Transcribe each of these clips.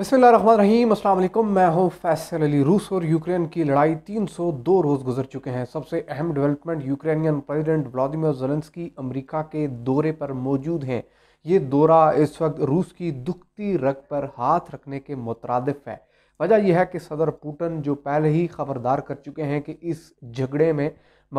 बसमीम अल्लाम मैं हूं फैसल अली रूस और यूक्रेन की लड़ाई 302 रोज़ गुजर चुके हैं सबसे अहम development Ukrainian president Vladimir Zelensky America के दौरे पर मौजूद हैं ये दौरा इस वक्त रूस की दुखती रग पर हाथ रखने के मुतरदफ है वजह यह है कि सदर पुटन जो पहले ही खबरदार कर चुके हैं कि इस झगड़े में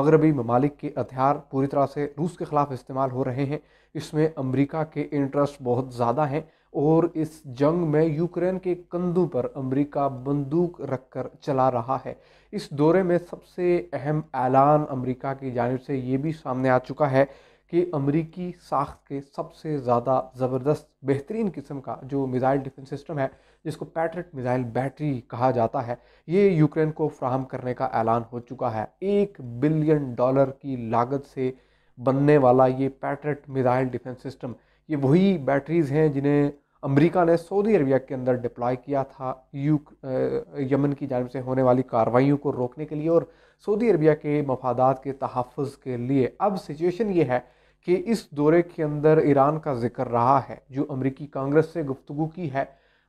मगरबी ममालिक के हथियार पूरी तरह से रूस के ख़िलाफ़ इस्तेमाल हो रहे हैं इसमें अमेरिका के इंटरेस्ट बहुत ज़्यादा हैं और इस जंग में यूक्रेन के कंधों पर अमेरिका बंदूक रखकर चला रहा है इस दौरे में सबसे अहम ऐलान अमेरिका की जानब से ये भी सामने आ चुका है कि अमरीकी साख्त के सबसे ज़्यादा ज़बरदस्त बेहतरीन किस्म का जो मिज़ाइल डिफेंस सिस्टम है जिसको पैट्रिट मिज़ाइल बैटरी कहा जाता है ये यूक्रेन को फ्राहम करने का ऐलान हो चुका है एक बिलियन डॉलर की लागत से बनने वाला ये पैट्रिट मिज़ाइल डिफेंस सिस्टम ये वही बैटरीज़ हैं जिन्हें अमेरिका ने सऊदी अरबिया के अंदर डिप्लॉय किया था यू यमन की जानब से होने वाली कार्रवाइयों को रोकने के लिए और सऊदी अरबिया के मफादात के तहफ़ के लिए अब सिचुएशन ये है कि इस दौरे के अंदर ईरान का जिक्र रहा है जो अमरीकी कांग्रेस से गुफ्तु की है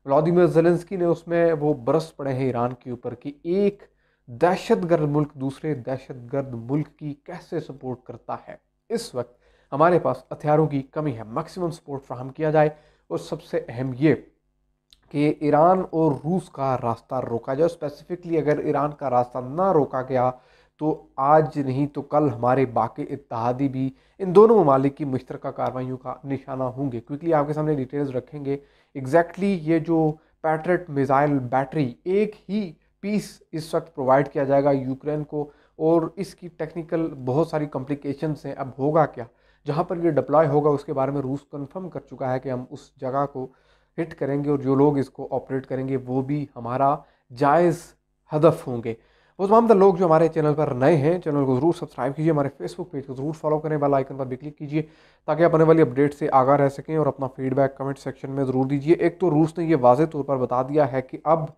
व्लादिमिर जलेंसकी ने उसमें वो बरस पड़े हैं ईरान के ऊपर कि एक दहशत गर्द मुल्क दूसरे दहशत गर्द मुल्क की कैसे सपोर्ट करता है इस वक्त हमारे पास हथियारों की कमी है मैक्सिमम सपोर्ट फ्राहम किया जाए और सबसे अहम ये कि ईरान और रूस का रास्ता रोका जाए स्पेसिफिकली अगर ईरान का रास्ता ना रोका गया तो आज नहीं तो कल हमारे बाकी इतिहादी भी इन दोनों ममालिक की मुश्तर कार्रवाइयों का निशाना होंगे क्योंकि आपके सामने डिटेल्स रखेंगे एग्जैक्टली exactly ये जो पैट्रेट मिज़ाइल बैटरी एक ही पीस इस वक्त प्रोवाइड किया जाएगा यूक्रेन को और इसकी टेक्निकल बहुत सारी कॉम्प्लिकेशंस हैं अब होगा क्या जहाँ पर ये डिप्लॉय होगा उसके बारे में रूस कन्फर्म कर चुका है कि हम उस जगह को हिट करेंगे और जो लोग इसको ऑपरेट करेंगे वो भी हमारा जायज़ हदफ होंगे वो तमाम लोग जो हमारे चैनल पर नए हैं चैनल को ज़रूर सब्सक्राइब कीजिए हमारे फेसबुक पेज को ज़रूर फॉलो करें बेल आइकन पर भी क्लिक कीजिए ताकि आप आने वाली अपडेट से आगा रह सकें और अपना फीडबैक कमेंट सेक्शन में ज़रूर दीजिए एक तो रूस ने ये वाजे तौर पर बता दिया है कि अब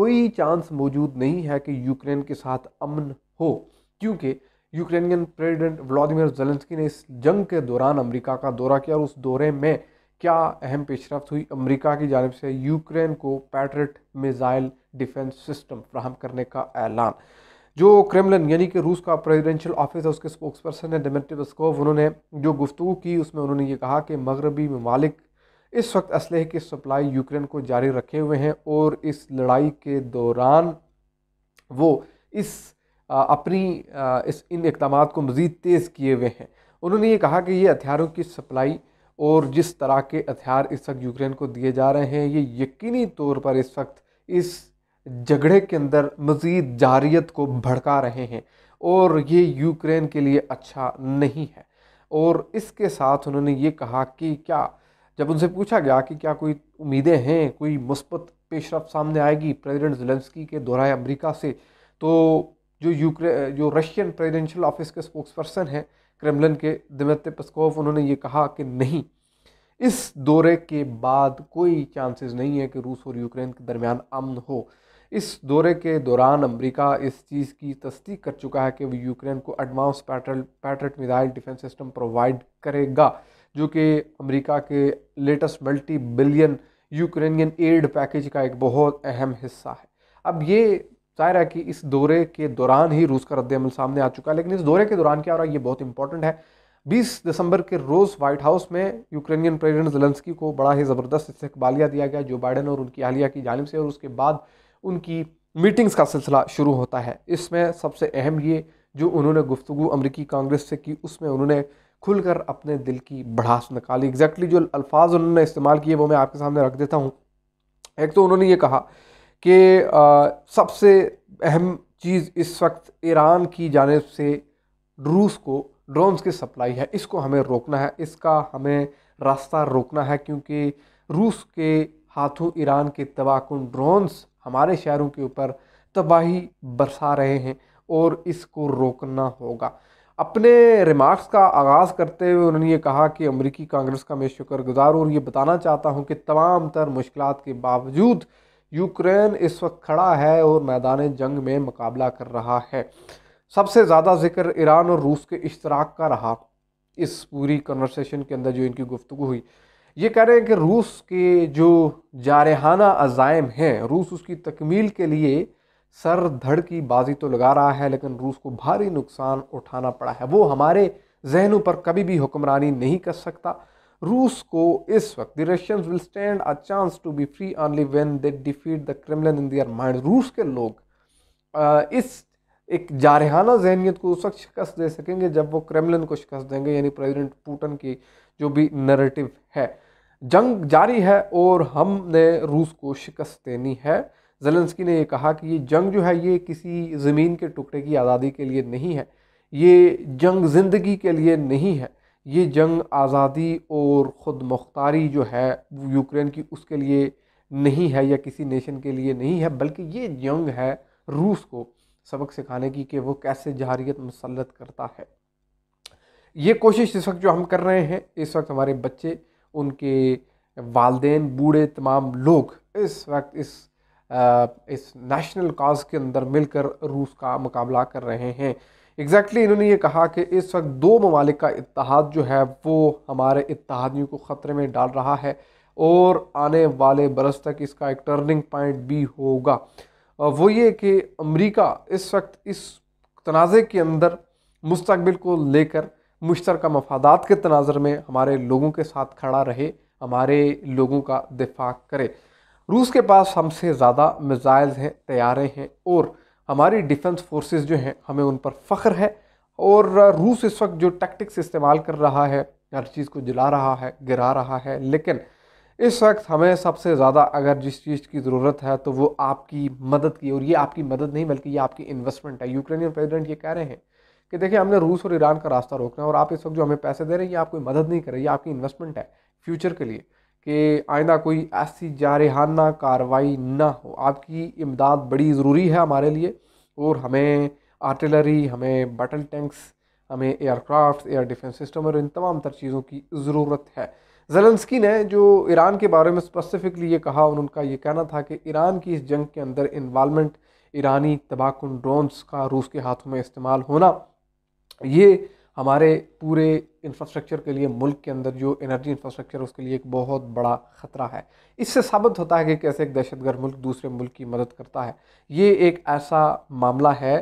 कोई चांस मौजूद नहीं है कि यूक्रेन के साथ अमन हो क्योंकि यूक्रेनियन प्रेसिडेंट व्लादिमिर जेलेंस्की ने इस जंग के दौरान अमेरिका का दौरा किया और उस दौरे में क्या अहम पेशरफ हुई अमेरिका की जानब से यूक्रेन को पैट्रेट मिज़ाइल डिफेंस सिस्टम फ्राहम करने का ऐलान जो क्रेमलिन यानी कि रूस का प्रेसिडेंशियल ऑफिस है उसके स्पोक्स पर्सन है डोमेटिव स्कोव उन्होंने जो गुफ्तु की उसमें उन्होंने ये कहा कि मगरबी ममालिक इस वक्त असलहे की सप्लाई यूक्रेन को जारी रखे हुए हैं और इस लड़ाई के दौरान वो इस अपनी इस इन इकदाम को मज़ीद तेज़ किए हुए हैं उन्होंने ये कहा कि ये हथियारों की सप्लाई और जिस तरह के हथियार इस वक्त यूक्रेन को दिए जा रहे हैं ये यकीनी तौर पर इस वक्त इस झगड़े के अंदर मज़ीद जारियत को भड़का रहे हैं और ये यूक्रेन के लिए अच्छा नहीं है और इसके साथ उन्होंने ये कहा कि क्या जब उनसे पूछा गया कि क्या कोई उम्मीदें हैं कोई मुस्बत पेशरफ सामने आएगी प्रेसिडेंट जेलेंस्की के दौरा अमेरिका से तो जो यूक्रे जो रशियन प्रेजिडेंशियल ऑफिस के स्पोक्स पर्सन हैं क्रेमलिन के दिमित्र पस्कोव उन्होंने ये कहा कि नहीं इस दौरे के बाद कोई चांसेस नहीं है कि रूस और यूक्रेन के दरमियान अमन हो इस दौरे के दौरान अमेरिका इस चीज़ की तस्दीक कर चुका है कि वो यूक्रेन को एडवांस पैटर Patriot missile defence system provide करेगा जो कि अमेरिका के latest multi billion Ukrainian aid package का एक बहुत अहम हिस्सा है अब ये जाहिर है कि इस दौरे के दौरान ही रूस का रद्दमल सामने आ चुका है लेकिन इस दौरे के दौरान क्या हो रहा है ये बहुत इंपॉर्टेंट है 20 दिसंबर के रोज़ व्हाइट हाउस में यूक्रेनियन प्रेसिडेंट जलंसकी को बड़ा ही ज़बरदस्त इस्तबालिया दिया गया जो बाइडन और उनकी अहलिया की जानब से और उसके बाद उनकी मीटिंग्स का सिलसिला शुरू होता है इसमें सबसे अहम ये जो उन्होंने गुफ्तु अमरीकी कांग्रेस से की उसमें उन्होंने खुलकर अपने दिल की बढ़ास निकाली एग्जैक्टली exactly जो अल्फाज उन्होंने इस्तेमाल किए वो मैं आपके सामने रख देता हूँ एक तो उन्होंने ये कहा कि सबसे अहम चीज़ इस वक्त ईरान की जानब से रूस को ड्रोन्स की सप्लाई है इसको हमें रोकना है इसका हमें रास्ता रोकना है क्योंकि रूस के हाथों ईरान के तबाहकुन ड्रोन्स हमारे शहरों के ऊपर तबाही बरसा रहे हैं और इसको रोकना होगा अपने रिमार्क्स का आगाज़ करते हुए उन्होंने ये कहा कि अमरीकी कांग्रेस का मैं शुक्रगुजार और ये बताना चाहता हूँ कि तमाम तर मुश्किल के बावजूद यूक्रेन इस वक्त खड़ा है और मैदान जंग में मुकाबला कर रहा है सबसे ज़्यादा जिक्र ईरान और रूस के इश्तराक का रहा इस पूरी कन्वर्सेशन के अंदर जो इनकी गुफ्तु हुई ये कह रहे हैं कि रूस के जो जारहाना अजायम हैं रूस उसकी तकमील के लिए सर धड़ की बाजी तो लगा रहा है लेकिन रूस को भारी नुकसान उठाना पड़ा है वो हमारे जहनों पर कभी भी हुक्मरानी नहीं कर सकता रूस को इस वक्त the Russians will stand a chance to be free only when they defeat the Kremlin in their mind रूस के लोग इस एक जारहाना जहनीत को उस वक्त शिकस्त दे सकेंगे जब वो क्रेमलिन को शिकस्त देंगे यानी प्रेसिडेंट पुटन की जो भी नरेटिव है जंग जारी है और हमने रूस को शिकस्त देनी है जेलेंसकी ने यह कहा कि ये जंग जो है ये किसी ज़मीन के टुकड़े की आज़ादी के लिए नहीं है ये जंग ज़िंदगी के लिए नहीं है ये जंग आज़ादी और ख़ुद मुख्तारी जो है यूक्रेन की उसके लिए नहीं है या किसी नेशन के लिए नहीं है बल्कि ये जंग है रूस को सबक सिखाने की कि वो कैसे जहारियत मुसलत करता है ये कोशिश इस वक्त जो हम कर रहे हैं इस वक्त हमारे बच्चे उनके वालदे बूढ़े तमाम लोग इस वक्त इस आ, इस नेशनल काज के अंदर मिलकर रूस का मुकाबला कर रहे हैं एग्जैक्टली exactly इन्होंने ये कहा कि इस वक्त दो ममालिक का इतिहाद जो है वो हमारे इतिहादियों को ख़तरे में डाल रहा है और आने वाले बरस तक इसका एक टर्निंग पॉइंट भी होगा वो ये कि अमेरिका इस वक्त इस तनाज़े के अंदर मुस्तबिल को लेकर मुश्तर मफादात के तनाजर में हमारे लोगों के साथ खड़ा रहे हमारे लोगों का दिफा करे रूस के पास हमसे ज़्यादा मिज़ाइल हैं तैयारें हैं और हमारी डिफेंस फोर्सेस जो हैं हमें उन पर फ़ख्र है और रूस इस वक्त जो टैक्टिक्स इस्तेमाल कर रहा है हर चीज़ को जला रहा है गिरा रहा है लेकिन इस वक्त हमें सबसे ज़्यादा अगर जिस चीज़ की ज़रूरत है तो वो आपकी मदद की और ये आपकी मदद नहीं बल्कि ये आपकी इन्वेस्टमेंट है यूक्रेनियन प्रेसिडेंट ये कह रहे हैं कि देखिए हमने रूस और ईरान का रास्ता रोकना है और आप इस वक्त जो हमें पैसे दे रहे हैं ये आप कोई मदद नहीं कर रहे ये आपकी इन्वेस्टमेंट है फ्यूचर के लिए कि आइंदा कोई ऐसी जारहाना कार्रवाई ना हो आपकी इमदाद बड़ी ज़रूरी है हमारे लिए और हमें आर्टिलरी हमें बटल टैंक्स हमें एयरक्राफ्ट एयर डिफेंस सिस्टम और इन तमाम तर चीज़ों की ज़रूरत है जलंसकी ने जो ईरान के बारे में स्पेसिफिकली ये कहा और उनका ये कहना था कि ईरान की इस जंग के अंदर इन्वालमेंट ईरानी तबाकुन ड्रोन्स का रूस के हाथों में इस्तेमाल होना ये हमारे पूरे इंफ्रास्ट्रक्चर के लिए मुल्क के अंदर जो एनर्जी इंफ्रास्ट्रक्चर उसके लिए एक बहुत बड़ा ख़तरा है इससे साबित होता है कि कैसे एक दहशतगर्द मुल्क दूसरे मुल्क की मदद करता है ये एक ऐसा मामला है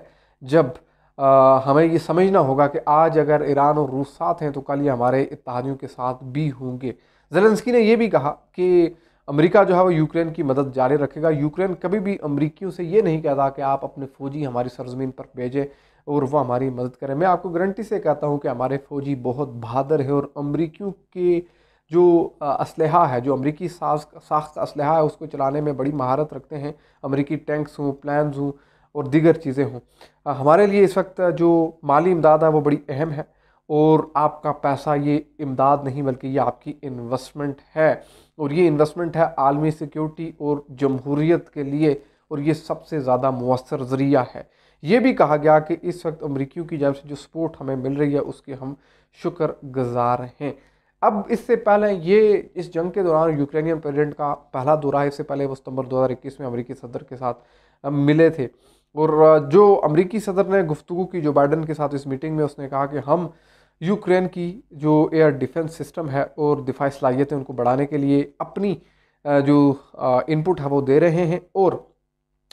जब आ, हमें ये समझना होगा कि आज अगर ईरान और रूस साथ हैं तो कल ये हमारे इतिहादियों के साथ भी होंगे जलेंसकी ने यह भी कहा कि अमेरिका जो है वो यूक्रेन की मदद जारी रखेगा यूक्रेन कभी भी अमरीकियों से ये नहीं कहता कि आप अपने फ़ौजी हमारी सरजमीन पर भेजें और वो हमारी मदद करें मैं आपको गारंटी से कहता हूँ कि हमारे फ़ौजी बहुत बहादुर है और अमरीकियों के जो इसल है जो अमरीकी साख्त असलहा है उसको चलाने में बड़ी महारत रखते हैं अमरीकी टैंक्स हों प्लान हों और दीगर चीज़ें हों हमारे लिए इस वक्त जो माली इमदाद है वो बड़ी अहम है और आपका पैसा ये इमदाद नहीं बल्कि ये आपकी इन्वेस्टमेंट है और ये इन्वेस्टमेंट है आलमी सिक्योरिटी और जमहूरीत के लिए और ये सबसे ज़्यादा मवसर ज़रिया है ये भी कहा गया कि इस वक्त अमरीकियों की जानब से जो सपोर्ट हमें मिल रही है उसके हम शुक्र गुज़ार हैं अब इससे पहले ये इस जंग के दौरान यूक्रेनियन प्रेजिडेंट का पहला दौरा है इससे पहले वो सितंबर 2021 में अमरीकी सदर के साथ मिले थे और जो अमरीकी सदर ने गुफ्तु की जो बाइडन के साथ इस मीटिंग में उसने कहा कि हम यूक्रेन की जो एयर डिफेंस सिस्टम है और दिफाई सलाहियतें उनको बढ़ाने के लिए अपनी जो इनपुट है वो दे रहे हैं और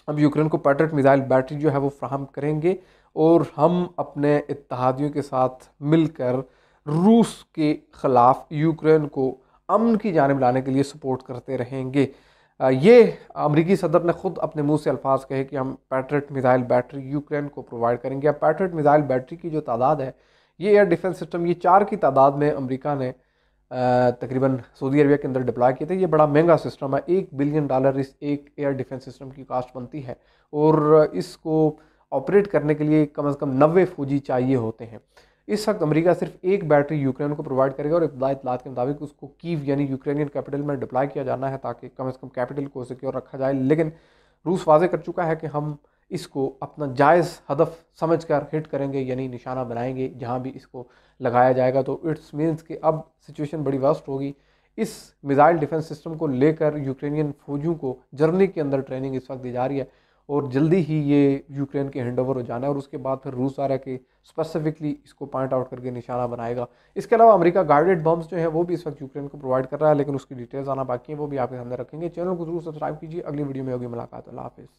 हम यूक्रेन को पैटर्ट मिज़ाइल बैटरी जो है वो फ्राहम करेंगे और हम अपने इतिहादियों के साथ मिलकर रूस के ख़िलाफ़ यूक्रेन को अमन की जानब लाने के लिए सपोर्ट करते रहेंगे ये अमरीकी सदर ने ख़ुद अपने मुंह से अल्फाज कहे कि हम पैटर्ट मिज़ाइल बैटरी यूक्रेन को प्रोवाइड करेंगे अब पैट्रेट मिज़ाइल बैटरी की जो तादाद है ये एयर डिफेंस सिस्टम ये चार की तादाद में अमरीका ने तकरीबन सऊदी अरबिया के अंदर डिप्लॉय किए थे ये बड़ा महंगा सिस्टम है एक बिलियन डॉलर इस एक एयर डिफेंस सिस्टम की कास्ट बनती है और इसको ऑपरेट करने के लिए कम अज़ कम नबे फौजी चाहिए होते हैं इस वक्त अमेरिका सिर्फ एक बैटरी यूक्रेन को प्रोवाइड करेगा और इब्तदा इतलात के मुताबिक उसको कीव यानी यूक्रेनियन कैपिटल में डिप्लाई किया जाना है ताकि कम अज़ कम कैपिटल को सिक्योर रखा जाए लेकिन रूस वाजे कर चुका है कि हम इसको अपना जायज़ हदफ समझ कर हिट करेंगे यानी निशाना बनाएंगे जहाँ भी इसको लगाया जाएगा तो इट्स मीन्स कि अब सिचुएशन बड़ी वर्स्ट होगी इस मिज़ाइल डिफेंस सिस्टम को लेकर यूक्रेनियन फौजों को जर्मनी के अंदर ट्रेनिंग इस वक्त दी जा रही है और जल्दी ही ये यूक्रेन के हैंड ओवर हो जाना है और उसके बाद फिर रूस आ रहा है कि स्पेसिफिकली इसको पॉइंट आउट करके निशाना बनाएगा इसके अलावा अमेरिका गाइडेड बम्स जो है वो भी इस वक्त यूक्रेन को प्रोवाइड कर रहा है लेकिन उसकी डिटेल्स आना बाकी है वो भी आपके सामने रखेंगे चैनल को जरूर सब्सक्राइब कीजिए अगली वीडियो में होगी मुलाकात अल्लाह हाफिज़